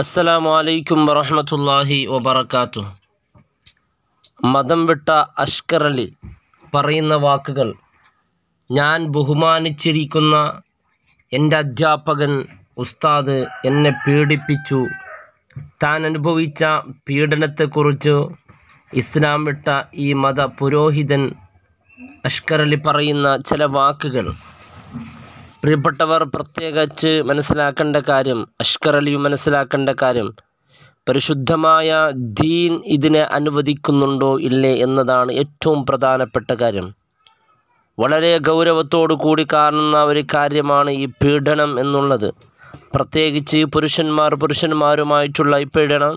അസ്സലാമു അലൈക്കും വറഹമത്തല്ലാഹി വബർക്കാത്തു മതം വിട്ട അഷ്കർ അലി പറയുന്ന വാക്കുകൾ ഞാൻ ബഹുമാനിച്ചിരിക്കുന്ന എൻ്റെ അധ്യാപകൻ ഉസ്താദ് എന്നെ പീഡിപ്പിച്ചു താൻ അനുഭവിച്ച പീഡനത്തെക്കുറിച്ച് ഇസ്ലാം വിട്ട ഈ മത പുരോഹിതൻ അഷ്കർ അലി പറയുന്ന ചില വാക്കുകൾ പ്രിയപ്പെട്ടവർ പ്രത്യേകിച്ച് മനസ്സിലാക്കേണ്ട കാര്യം അഷ്കർ അലിയും മനസ്സിലാക്കേണ്ട കാര്യം പരിശുദ്ധമായ ദീൻ ഇതിനെ അനുവദിക്കുന്നുണ്ടോ ഇല്ലേ എന്നതാണ് ഏറ്റവും പ്രധാനപ്പെട്ട കാര്യം വളരെ ഗൗരവത്തോടു കൂടി കാണുന്ന ഒരു കാര്യമാണ് ഈ പീഡനം എന്നുള്ളത് പ്രത്യേകിച്ച് പുരുഷന്മാർ പുരുഷന്മാരുമായിട്ടുള്ള ഈ പീഡനം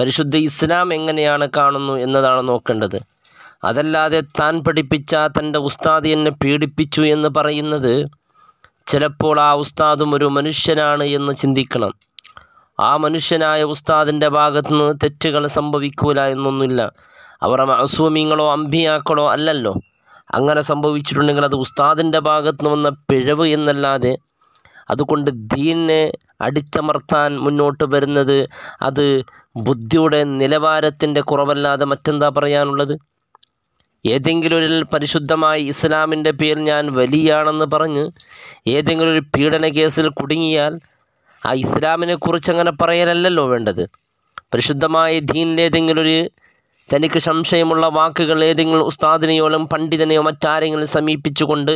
പരിശുദ്ധ ഇസ്ലാം എങ്ങനെയാണ് കാണുന്നു എന്നതാണ് നോക്കേണ്ടത് അതല്ലാതെ താൻ പഠിപ്പിച്ച തൻ്റെ ഉസ്താദി എന്നെ പീഡിപ്പിച്ചു എന്ന് പറയുന്നത് ചിലപ്പോൾ ആ ഉസ്താദും ഒരു മനുഷ്യനാണ് എന്ന് ചിന്തിക്കണം ആ മനുഷ്യനായ ഉസ്താദിൻ്റെ ഭാഗത്തുനിന്ന് തെറ്റുകൾ സംഭവിക്കൂല എന്നൊന്നുമില്ല അവർ അസൂമിങ്ങളോ അമ്പിയാക്കളോ അല്ലല്ലോ അങ്ങനെ സംഭവിച്ചിട്ടുണ്ടെങ്കിൽ അത് ഉസ്താദിൻ്റെ ഭാഗത്തു വന്ന പിഴവ് എന്നല്ലാതെ അതുകൊണ്ട് ദീനെ അടിച്ചമർത്താൻ മുന്നോട്ട് വരുന്നത് അത് ബുദ്ധിയുടെ നിലവാരത്തിൻ്റെ കുറവല്ലാതെ മറ്റെന്താ പറയാനുള്ളത് ഏതെങ്കിലും ഒരു പരിശുദ്ധമായി ഇസ്ലാമിൻ്റെ പേരിൽ ഞാൻ വലിയാണെന്ന് പറഞ്ഞ് ഏതെങ്കിലും ഒരു പീഡന കേസിൽ കുടുങ്ങിയാൽ ആ ഇസ്ലാമിനെക്കുറിച്ച് അങ്ങനെ പറയലല്ലോ വേണ്ടത് പരിശുദ്ധമായ ദീനിലേതെങ്കിലും ഒരു തനിക്ക് സംശയമുള്ള വാക്കുകൾ ഏതെങ്കിലും ഉസ്താദിനെയോ പണ്ഡിതനെയോ മറ്റാരെങ്കിലും സമീപിച്ചുകൊണ്ട്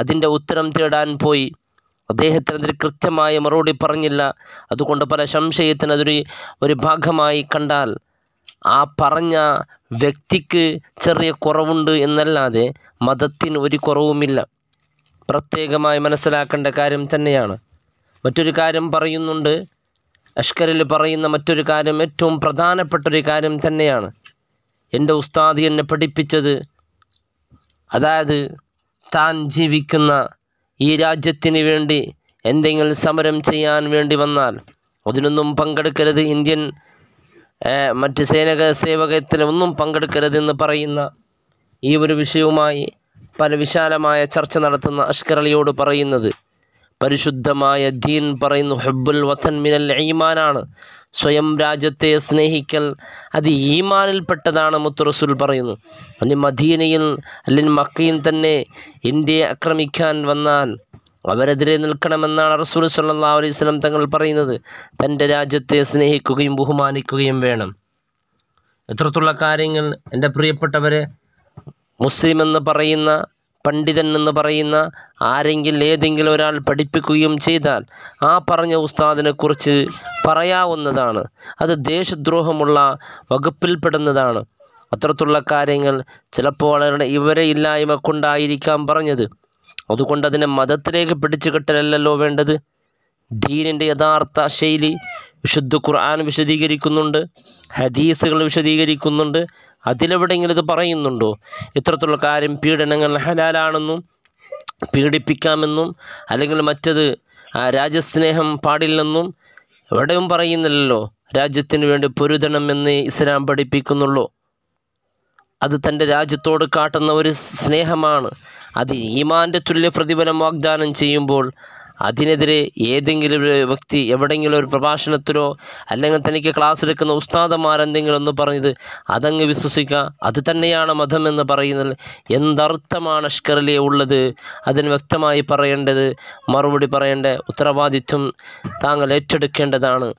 അതിൻ്റെ ഉത്തരം തേടാൻ പോയി അദ്ദേഹത്തിന് അതിൽ കൃത്യമായ മറുപടി പറഞ്ഞില്ല അതുകൊണ്ട് പല സംശയത്തിന് അതൊരു ഒരു ഭാഗമായി കണ്ടാൽ ആ പറഞ്ഞ വ്യക്തിക്ക് ചെറിയ കുറവുണ്ട് എന്നല്ലാതെ മതത്തിന് ഒരു കുറവുമില്ല പ്രത്യേകമായി മനസ്സിലാക്കേണ്ട കാര്യം തന്നെയാണ് മറ്റൊരു കാര്യം പറയുന്നുണ്ട് അഷ്കറിൽ പറയുന്ന മറ്റൊരു കാര്യം ഏറ്റവും പ്രധാനപ്പെട്ടൊരു കാര്യം തന്നെയാണ് എൻ്റെ ഉസ്താദി എന്നെ പഠിപ്പിച്ചത് അതായത് താൻ ജീവിക്കുന്ന ഈ രാജ്യത്തിന് വേണ്ടി എന്തെങ്കിലും സമരം ചെയ്യാൻ വേണ്ടി വന്നാൽ അതിനൊന്നും പങ്കെടുക്കരുത് ഇന്ത്യൻ മറ്റ് സേനക ഒന്നും പങ്കെടുക്കരുതെന്ന് പറയുന്ന ഈ ഒരു വിഷയവുമായി പല വിശാലമായ ചർച്ച നടത്തുന്ന അഷ്കർ അലിയോട് പറയുന്നത് പരിശുദ്ധമായ ദീൻ പറയുന്നു ഹബ്ബുൽ വത്തൻ മിനൽ ഈമാനാണ് സ്വയം രാജ്യത്തെ സ്നേഹിക്കൽ അത് ഈമാനിൽപ്പെട്ടതാണ് മുത്തുറസുൽ പറയുന്നു അല്ലെങ്കിൽ മദീനയിൽ അല്ലെങ്കിൽ മക്കയിൽ തന്നെ ഇന്ത്യയെ ആക്രമിക്കാൻ വന്നാൽ അവരെതിരെ നിൽക്കണമെന്നാണ് റസൂൽ സല്ലാ അലൈഹി സ്വലം തങ്ങൾ പറയുന്നത് തൻ്റെ രാജ്യത്തെ സ്നേഹിക്കുകയും ബഹുമാനിക്കുകയും വേണം എത്രത്തുള്ള കാര്യങ്ങൾ എൻ്റെ പ്രിയപ്പെട്ടവരെ മുസ്ലിം എന്ന് പറയുന്ന പണ്ഡിതൻ എന്ന് പറയുന്ന ആരെങ്കിലും ഏതെങ്കിലും ഒരാൾ പഠിപ്പിക്കുകയും ചെയ്താൽ ആ പറഞ്ഞ ഉസ്താദിനെക്കുറിച്ച് പറയാവുന്നതാണ് അത് ദേശദ്രോഹമുള്ള വകുപ്പിൽപ്പെടുന്നതാണ് അത്തരത്തിലുള്ള കാര്യങ്ങൾ ചിലപ്പോൾ ഇവരെ ഇല്ലായ്മ കൊണ്ടായിരിക്കാം പറഞ്ഞത് അതുകൊണ്ട് അതിനെ മതത്തിലേക്ക് പിടിച്ചു കെട്ടലല്ലോ വേണ്ടത് ദീനിൻ്റെ യഥാർത്ഥ ശൈലി വിശുദ്ധ ഖുർആൻ വിശദീകരിക്കുന്നുണ്ട് ഹദീസുകൾ വിശദീകരിക്കുന്നുണ്ട് അതിലെവിടെയെങ്കിലും ഇത് പറയുന്നുണ്ടോ ഇത്തരത്തിലുള്ള കാര്യം പീഡനങ്ങൾ ഹലാലാണെന്നും പീഡിപ്പിക്കാമെന്നും അല്ലെങ്കിൽ മറ്റത് രാജ്യസ്നേഹം പാടില്ലെന്നും എവിടെയും പറയുന്നില്ലല്ലോ രാജ്യത്തിന് വേണ്ടി പൊരുതണം എന്ന് ഇസ്ലാം പഠിപ്പിക്കുന്നുള്ളൂ അത് തൻ്റെ രാജ്യത്തോട് കാട്ടുന്ന ഒരു സ്നേഹമാണ് അത് ഈമാൻ്റെ തുല്യ പ്രതിഫലം വാഗ്ദാനം ചെയ്യുമ്പോൾ അതിനെതിരെ ഏതെങ്കിലും ഒരു വ്യക്തി എവിടെയെങ്കിലും ഒരു പ്രഭാഷണത്തിലോ അല്ലെങ്കിൽ തനിക്ക് ക്ലാസ് എടുക്കുന്ന ഉസ്താദന്മാരെന്തെങ്കിലും ഒന്ന് പറഞ്ഞത് അതങ്ങ് വിശ്വസിക്കുക അത് തന്നെയാണ് മതമെന്ന് പറയുന്നത് എന്തർത്ഥമാണ് അഷ്കറിലെ ഉള്ളത് അതിന് വ്യക്തമായി പറയേണ്ടത് മറുപടി പറയേണ്ട ഉത്തരവാദിത്വം താങ്കൾ ഏറ്റെടുക്കേണ്ടതാണ്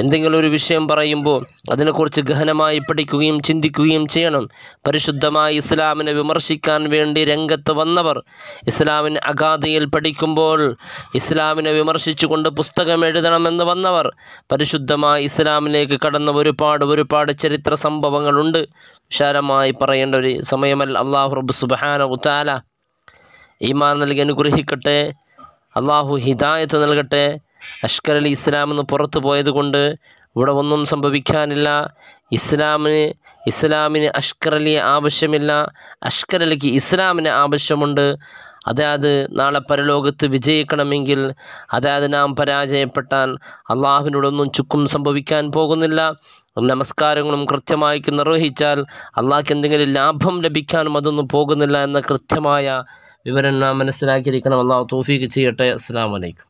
എന്തെങ്കിലും ഒരു വിഷയം പറയുമ്പോൾ അതിനെക്കുറിച്ച് ഗഹനമായി പഠിക്കുകയും ചിന്തിക്കുകയും ചെയ്യണം പരിശുദ്ധമായി ഇസ്ലാമിനെ വിമർശിക്കാൻ വേണ്ടി രംഗത്ത് വന്നവർ ഇസ്ലാമിന് അഗാധയിൽ പഠിക്കുമ്പോൾ ഇസ്ലാമിനെ വിമർശിച്ചുകൊണ്ട് പുസ്തകം എഴുതണമെന്ന് വന്നവർ പരിശുദ്ധമായി ഇസ്ലാമിലേക്ക് കടന്ന ഒരുപാട് ഒരുപാട് ചരിത്ര സംഭവങ്ങളുണ്ട് വിശാലമായി പറയേണ്ട ഒരു സമയമല്ല അള്ളാഹു റബ് സുബാന ഉത്താല ഈമാൻ നൽകി അനുഗ്രഹിക്കട്ടെ അള്ളാഹു ഹിദായത്ത് നൽകട്ടെ അഷ്കർ അലി ഇസ്ലാം എന്ന് പുറത്തു പോയതുകൊണ്ട് ഇവിടെ ഒന്നും സംഭവിക്കാനില്ല ഇസ്ലാമിന് ഇസ്ലാമിന് അഷ്കർ അലി ആവശ്യമില്ല അഷ്കർ അലിക്ക് ഇസ്ലാമിന് ആവശ്യമുണ്ട് അതായത് നാളെ പരലോകത്ത് വിജയിക്കണമെങ്കിൽ അതായത് നാം പരാജയപ്പെട്ടാൽ അള്ളാഹുവിനോടൊന്നും ചുക്കും സംഭവിക്കാൻ പോകുന്നില്ല നമസ്കാരങ്ങളും കൃത്യമായി നിർവഹിച്ചാൽ അള്ളാഹ്ക്ക് എന്തെങ്കിലും ലാഭം ലഭിക്കാനും അതൊന്നും പോകുന്നില്ല എന്ന കൃത്യമായ വിവരം നാം മനസ്സിലാക്കിയിരിക്കണം അള്ളാഹു തോഫീക്ക് ചെയ്യട്ടെ അസ്സാം വലൈക്കും